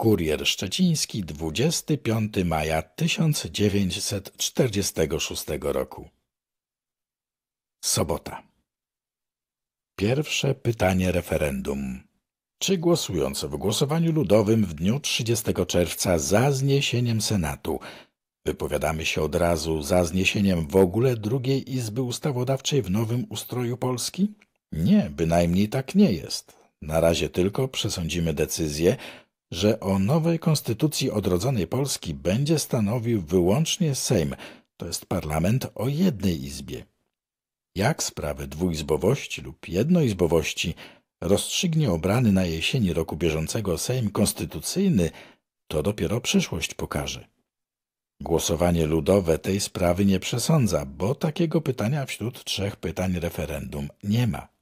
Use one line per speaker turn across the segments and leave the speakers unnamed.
Kurier Szczeciński 25 maja 1946 roku. Sobota. Pierwsze pytanie referendum. Czy głosując w głosowaniu ludowym w dniu 30 czerwca za zniesieniem Senatu, wypowiadamy się od razu za zniesieniem w ogóle drugiej Izby Ustawodawczej w nowym ustroju Polski? Nie, bynajmniej tak nie jest. Na razie tylko przesądzimy decyzję, że o nowej konstytucji odrodzonej Polski będzie stanowił wyłącznie Sejm, to jest parlament o jednej izbie. Jak sprawę dwuizbowości lub jednoizbowości rozstrzygnie obrany na jesieni roku bieżącego Sejm Konstytucyjny, to dopiero przyszłość pokaże. Głosowanie ludowe tej sprawy nie przesądza, bo takiego pytania wśród trzech pytań referendum nie ma.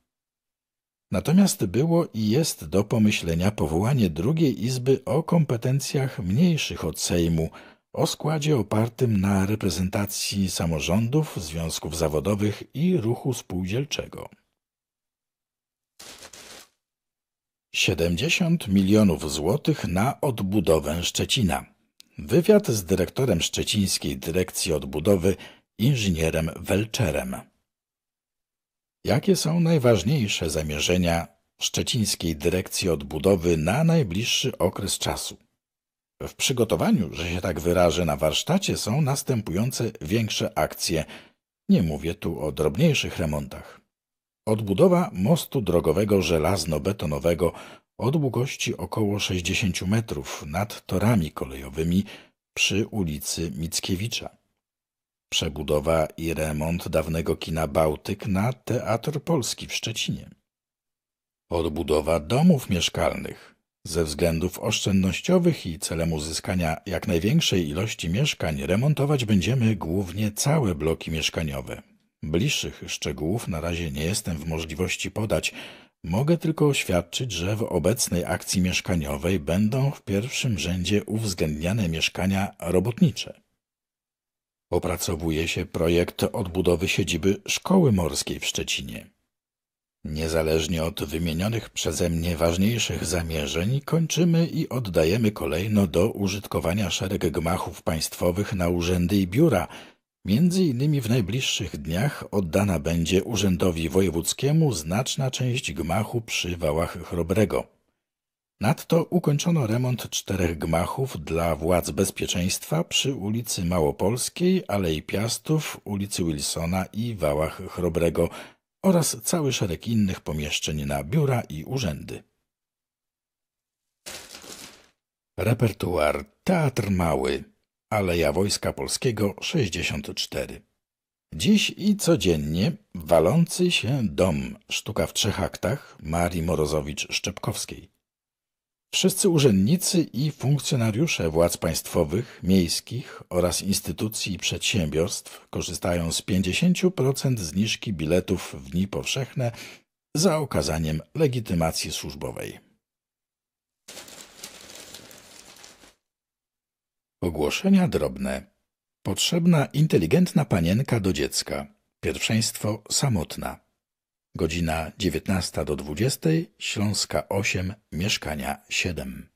Natomiast było i jest do pomyślenia powołanie drugiej izby o kompetencjach mniejszych od Sejmu, o składzie opartym na reprezentacji samorządów, związków zawodowych i ruchu spółdzielczego. 70 milionów złotych na odbudowę Szczecina. Wywiad z dyrektorem szczecińskiej dyrekcji odbudowy inżynierem Welczerem. Jakie są najważniejsze zamierzenia Szczecińskiej Dyrekcji Odbudowy na najbliższy okres czasu? W przygotowaniu, że się tak wyrażę, na warsztacie są następujące większe akcje. Nie mówię tu o drobniejszych remontach. Odbudowa mostu drogowego żelazno-betonowego o długości około 60 metrów nad torami kolejowymi przy ulicy Mickiewicza. Przebudowa i remont dawnego kina Bałtyk na Teatr Polski w Szczecinie. Odbudowa domów mieszkalnych ze względów oszczędnościowych i celem uzyskania jak największej ilości mieszkań remontować będziemy głównie całe bloki mieszkaniowe. Bliższych szczegółów na razie nie jestem w możliwości podać. Mogę tylko oświadczyć, że w obecnej akcji mieszkaniowej będą w pierwszym rzędzie uwzględniane mieszkania robotnicze. Opracowuje się projekt odbudowy siedziby Szkoły Morskiej w Szczecinie. Niezależnie od wymienionych przeze mnie ważniejszych zamierzeń, kończymy i oddajemy kolejno do użytkowania szereg gmachów państwowych na urzędy i biura. Między innymi w najbliższych dniach oddana będzie Urzędowi Wojewódzkiemu znaczna część gmachu przy Wałach Chrobrego. Nadto ukończono remont czterech gmachów dla władz bezpieczeństwa przy ulicy Małopolskiej, Alei Piastów, ulicy Wilsona i Wałach Chrobrego oraz cały szereg innych pomieszczeń na biura i urzędy. Repertuar Teatr Mały Aleja Wojska Polskiego 64 Dziś i codziennie Walący się dom, sztuka w trzech aktach Marii Morozowicz-Szczepkowskiej. Wszyscy urzędnicy i funkcjonariusze władz państwowych, miejskich oraz instytucji i przedsiębiorstw korzystają z 50% zniżki biletów w dni powszechne za okazaniem legitymacji służbowej. Ogłoszenia drobne. Potrzebna inteligentna panienka do dziecka. Pierwszeństwo samotna. Godzina 19 do 20, Śląska 8, Mieszkania 7.